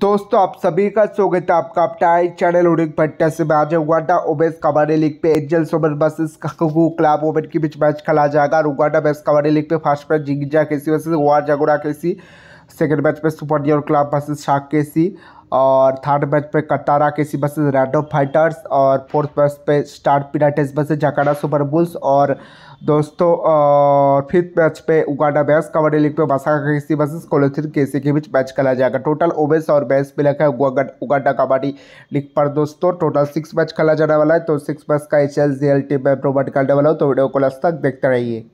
दोस्तों आप सभी का स्वागत है आपका अपटाई चैनल उड़ी पट्टा से आज उगाडा ओबेस कबड्डी लीग पे एंजल सोबर बसेस काकू क्लब ओबेन के बीच मैच खेला जाएगा और उगाडा बेस्ट कबड्डी लीग पे फर्स्ट प्राइज जिंगजा केसी वर्सेस वार जागोरा केसी सेकेंड मैच में सुपर डियर क्लब वर्सेज सी और थर्ड मैच पे कतारा केसी वर्सेज रैंडो फाइटर्स और फोर्थ मैच पे स्टार पिनाटेस वर्सेज जकारा सुपर बुल्स और दोस्तों फिफ्थ मैच पे उगाडा बैस कबड्डी लीग पे बासा केसी वर्सेज कोलोथिन केसी के बीच मैच खेला जाएगा टोटल ओवेस और बैस है उगाडा कबड्डी लीग पर दोस्तों टोटल सिक्स मैच खेला जाने वाला है तो सिक्स मैच का H L G L team में प्रोवाइड करने वाला हूँ तो वीडियो को लास्ट तक देखते रहिए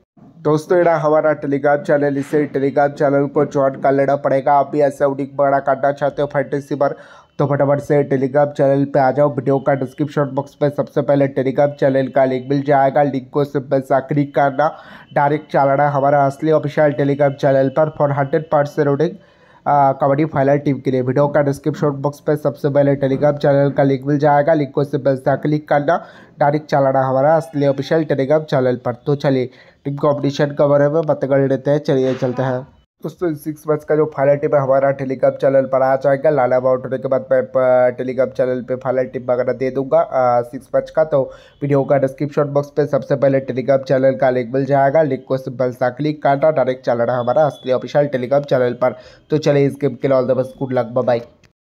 दोस्तों यहाँ हमारा टेलीग्राम चैनल इसे टेलीग्राम चैनल को ज्वाइन कर लेना पड़ेगा आप भी ऐसे उड़ी बड़ा करना चाहते हो फैंटेसी पर तो फटाफट से टेलीग्राम चैनल पे आ जाओ वीडियो का डिस्क्रिप्शन बॉक्स में सबसे पहले टेलीग्राम चैनल का लिंक मिल जाएगा लिंक को सिंपल सा क्लिक करना डायरेक्ट चलाना हमारा असली ऑफिशियल टेलीग्राम चैनल पर for hundred percent kabaddi final team के लिए वीडियो का डिस्क्रिप्शन बॉक्स पर सबसे पहले टेलीग्राम चैनल का लिंक मिल जाएगा लिंक को उससे है क्लिक करना डायरेक्ट चलाना हमारा असली ऑफिशियल टेलीग्राम चैनल पर तो चलिए टीम कॉम्पिटिशन के बारे में बातें कर लेते हैं चलिए चलते हैं दोस्तों सिक्स मंथ्स का जो फाइनल टिप है हमारा टेलीग्राम चैनल पर आ जाएगा लाल अमाउंट होने के बाद मैं टेलीग्राम चैनल पे फाइनल टिप वगैरह दे दूंगा सिक्स मंथ्स का तो वीडियो का डिस्क्रिप्शन बॉक्स पे सबसे पहले टेलीग्राम चैनल का लिंक मिल जाएगा लिंक को सिंपल सा क्लिक करना डायरेक्ट चैनल है हमारा असली ऑफिशियल टेलीग्राम चैनल पर तो चलिए इस गेम के लिए all the best good luck by